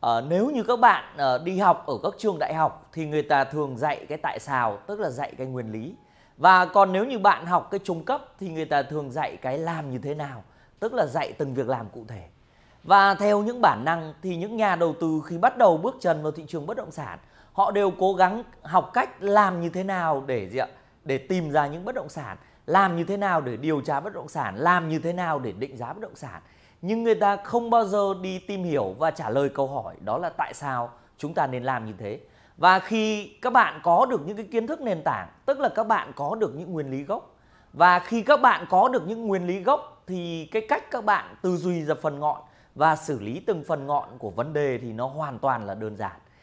À, nếu như các bạn à, đi học ở các trường đại học thì người ta thường dạy cái tại sao, tức là dạy cái nguyên lý. Và còn nếu như bạn học cái trung cấp thì người ta thường dạy cái làm như thế nào, tức là dạy từng việc làm cụ thể. Và theo những bản năng thì những nhà đầu tư khi bắt đầu bước chân vào thị trường bất động sản, họ đều cố gắng học cách làm như thế nào để gì ạ? Để tìm ra những bất động sản, làm như thế nào để điều tra bất động sản, làm như thế nào để định giá bất động sản nhưng người ta không bao giờ đi tìm hiểu và trả lời câu hỏi đó là tại sao chúng ta nên làm như thế và khi các bạn có được những cái kiến thức nền tảng tức là các bạn có được những nguyên lý gốc và khi các bạn có được những nguyên lý gốc thì cái cách các bạn tư duy ra phần ngọn và xử lý từng phần ngọn của vấn đề thì nó hoàn toàn là đơn giản